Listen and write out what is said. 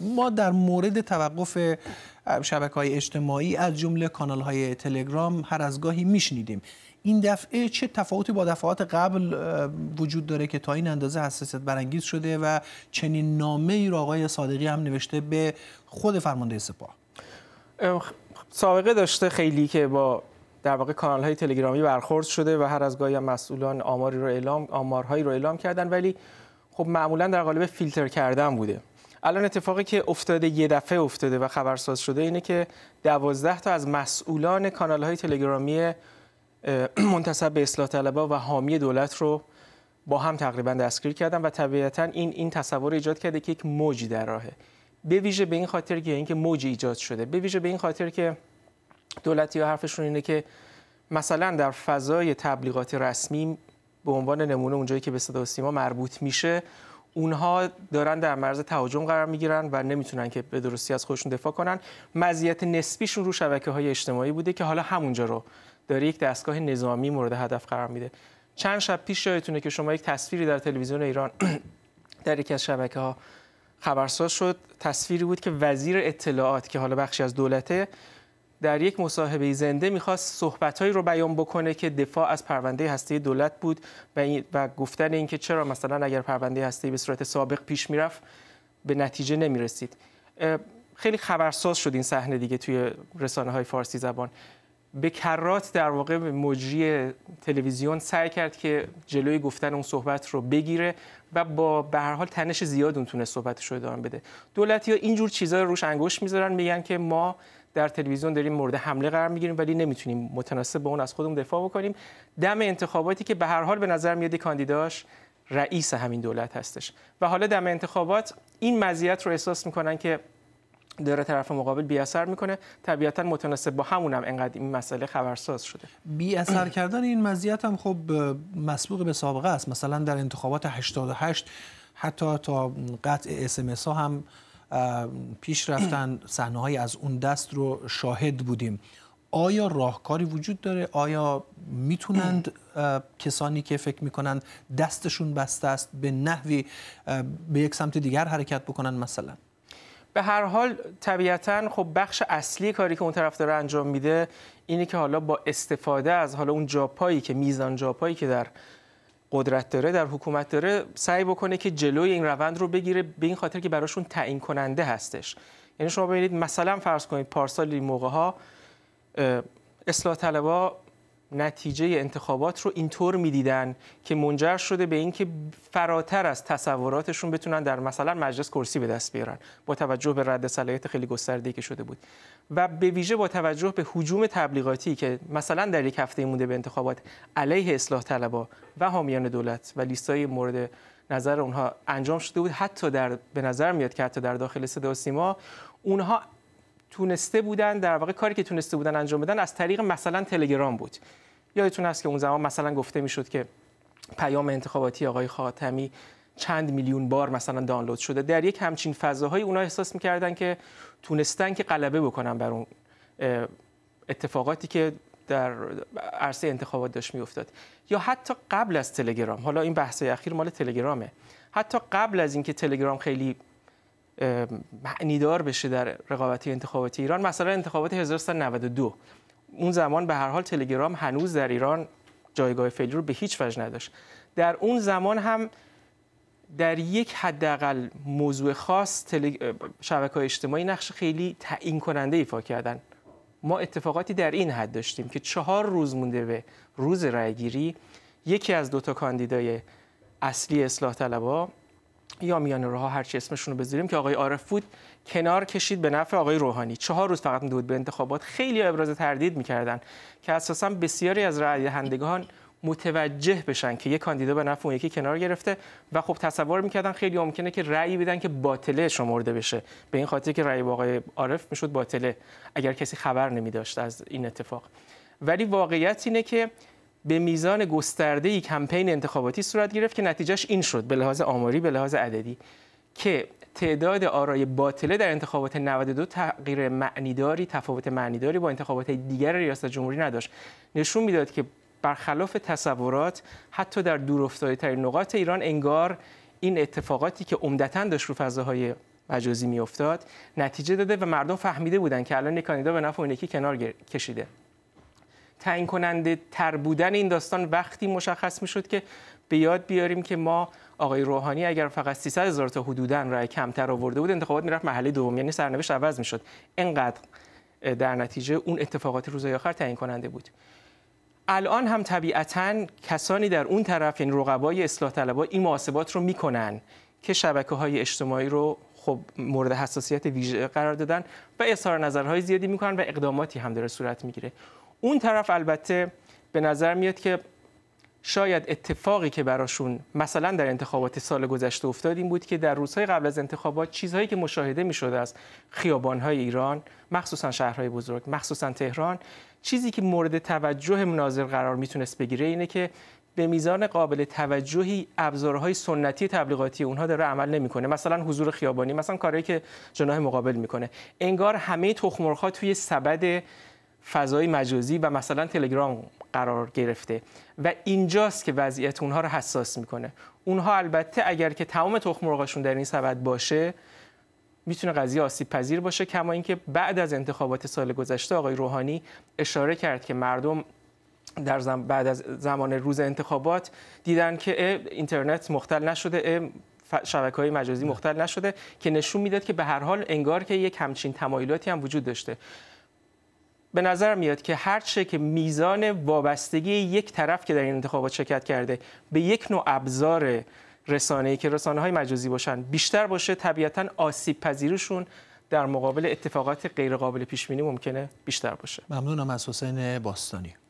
ما در مورد توقف شبکه های اجتماعی از جمله کانال های تلگرام هر از گاهی میشنیدیم این دفعه چه تفاوتی با دفعات قبل وجود داره که تا این اندازه حساسیت برانگیز شده و چنین نامه ای را آقای صادقی هم نوشته به خود فرمانده سپاه سابقه داشته خیلی که با در واقع کانال های تلگرامی برخورد شده و هر از گاهی هم مسئولان آماری رو اعلام آمارهایی رو اعلام کردن ولی خب معمولا در قالب فیلتر کردن بوده الان اتفاقی که افتاده یه دفعه افتاده و خبرساز شده اینه که دوازده تا از مسئولان کانال تلگرامی منتصب به اصلاح و حامی دولت رو با هم تقریبا دستگیر کردن و طبیعتا این این تصور ایجاد کرده که یک موج در راهه به ویژه به این خاطر که اینکه موج ایجاد شده به ویژه به این خاطر که دولتی یا حرفشون اینه که مثلا در فضای تبلیغات رسمی به عنوان نمونه اونجایی که به صدا مربوط میشه اونها دارن در مرز تهاجم قرار میگیرن و نمیتونن که به درستی از خودشون دفاع کنن مزیت نسبیشون رو شبکه های اجتماعی بوده که حالا همونجا رو داره یک دستگاه نظامی مورد هدف قرار میده چند شب پیش یادتونه که شما یک تصویری در تلویزیون ایران در یکی از شبکه ها خبرساز شد تصویری بود که وزیر اطلاعات که حالا بخشی از دولته در یک مصاحبه زنده میخواست صحبتهایی رو بیان بکنه که دفاع از پرونده هسته دولت بود و, گفتن اینکه چرا مثلا اگر پرونده هسته به صورت سابق پیش میرفت به نتیجه نمیرسید خیلی خبرساز شد این صحنه دیگه توی رسانه های فارسی زبان به کرات در واقع مجری تلویزیون سعی کرد که جلوی گفتن اون صحبت رو بگیره و با به هر حال تنش زیاد تونه صحبتش رو بده دولتی ها اینجور چیزا رو روش انگوش میذارن میگن که ما در تلویزیون داریم مورد حمله قرار میگیریم ولی نمیتونیم متناسب با اون از خودمون دفاع بکنیم دم انتخاباتی که به هر حال به نظر میاد کاندیداش رئیس همین دولت هستش و حالا دم انتخابات این مزیت رو احساس میکنن که در طرف مقابل بی اثر میکنه طبیعتا متناسب با همون هم انقدر این مسئله خبرساز شده بی کردن این مزیت هم خب مسبوق به سابقه است مثلا در انتخابات 88 حتی تا قطع اسمس ها هم پیش رفتن صحنه از اون دست رو شاهد بودیم آیا راهکاری وجود داره آیا میتونند کسانی که فکر میکنند دستشون بسته است به نحوی به یک سمت دیگر حرکت بکنند مثلا به هر حال طبیعتا خب بخش اصلی کاری که اون طرف داره انجام میده اینه که حالا با استفاده از حالا اون جاپایی که میزان جاپایی که در قدرت داره در حکومت داره سعی بکنه که جلوی این روند رو بگیره به این خاطر که براشون تعیین کننده هستش یعنی شما ببینید مثلا فرض کنید پارسال این موقع ها اصلاح طلبا نتیجه انتخابات رو اینطور میدیدن که منجر شده به اینکه فراتر از تصوراتشون بتونن در مثلا مجلس کرسی به دست بیارن با توجه به رد صلاحیت خیلی گسترده‌ای که شده بود و به ویژه با توجه به حجوم تبلیغاتی که مثلا در یک هفته مونده به انتخابات علیه اصلاح طلبا و حامیان دولت و لیستای مورد نظر اونها انجام شده بود حتی در به نظر میاد که حتی در داخل صدا اونها تونسته بودن در واقع کاری که تونسته بودن انجام بدن از طریق مثلا تلگرام بود یادتون هست که اون زمان مثلا گفته میشد که پیام انتخاباتی آقای خاتمی چند میلیون بار مثلا دانلود شده در یک همچین فضاهایی اونا احساس میکردن که تونستن که غلبه بکنن بر اون اتفاقاتی که در عرصه انتخابات داشت میافتاد یا حتی قبل از تلگرام حالا این بحث اخیر مال تلگرامه حتی قبل از اینکه تلگرام خیلی معنیدار بشه در رقابتی انتخاباتی ایران مثلا انتخابات 1392 اون زمان به هر حال تلگرام هنوز در ایران جایگاه فعلی رو به هیچ وجه نداشت در اون زمان هم در یک حداقل موضوع خاص شبکه اجتماعی نقش خیلی تعیین کننده ایفا کردن ما اتفاقاتی در این حد داشتیم که چهار روز مونده به روز رأیگیری یکی از دو تا کاندیدای اصلی اصلاح یا میان روها هر چی اسمشون رو بذاریم که آقای عارف بود کنار کشید به نفع آقای روحانی چهار روز فقط دود به انتخابات خیلی ابراز تردید میکردن که اساسا بسیاری از رأی دهندگان متوجه بشن که یک کاندیدا به نفع اون یکی کنار گرفته و خب تصور میکردن خیلی ممکنه که رأی بدن که باطله شمرده بشه به این خاطر که رأی آقای عارف میشد باطله اگر کسی خبر نمیداشت از این اتفاق ولی واقعیت اینه که به میزان ای کمپین انتخاباتی صورت گرفت که نتیجهش این شد به لحاظ آماری به لحاظ عددی که تعداد آرای باطله در انتخابات 92 تغییر معنیداری تفاوت معنیداری با انتخابات دیگر ریاست جمهوری نداشت نشون میداد که برخلاف تصورات حتی در دورافتاده ترین نقاط ایران انگار این اتفاقاتی که عمدتا داشت رو فضاهای مجازی میافتاد نتیجه داده و مردم فهمیده بودند که الان به نفع اون کنار کشیده تعیین کننده تر بودن این داستان وقتی مشخص میشد که به یاد بیاریم که ما آقای روحانی اگر فقط 300 هزار تا حدودا رای کمتر آورده بود انتخابات میرفت محله دوم یعنی سرنوشت عوض میشد انقدر در نتیجه اون اتفاقات روزهای آخر تعیین کننده بود الان هم طبیعتا کسانی در اون طرف یعنی رقبای اصلاح طلبا این محاسبات رو میکنن که شبکه های اجتماعی رو خب مورد حساسیت ویژه قرار دادن و اظهار نظرهای زیادی میکنن و اقداماتی هم داره صورت میگیره اون طرف البته به نظر میاد که شاید اتفاقی که براشون مثلا در انتخابات سال گذشته افتاد این بود که در روزهای قبل از انتخابات چیزهایی که مشاهده می از خیابانهای ایران مخصوصا شهرهای بزرگ مخصوصا تهران چیزی که مورد توجه مناظر قرار میتونست بگیره اینه که به میزان قابل توجهی ابزارهای سنتی تبلیغاتی اونها داره عمل نمیکنه مثلا حضور خیابانی مثلا کاری که جناح مقابل میکنه انگار همه تخمرغ‌ها توی سبد فضای مجازی و مثلا تلگرام قرار گرفته و اینجاست که وضعیت اونها رو حساس میکنه اونها البته اگر که تمام تخم مرغاشون در این سبد باشه میتونه قضیه آسیب پذیر باشه کما اینکه بعد از انتخابات سال گذشته آقای روحانی اشاره کرد که مردم در بعد از زمان روز انتخابات دیدن که اینترنت مختل نشده شبکه های مجازی مختل نشده که نشون میداد که به هر حال انگار که یک همچین تمایلاتی هم وجود داشته به نظر میاد که هرچه که میزان وابستگی یک طرف که در این انتخابات شرکت کرده به یک نوع ابزار رسانه‌ای که رسانه های مجازی باشن بیشتر باشه طبیعتا آسیب پذیرشون در مقابل اتفاقات غیرقابل پیش بینی ممکنه بیشتر باشه ممنونم از حسین باستانی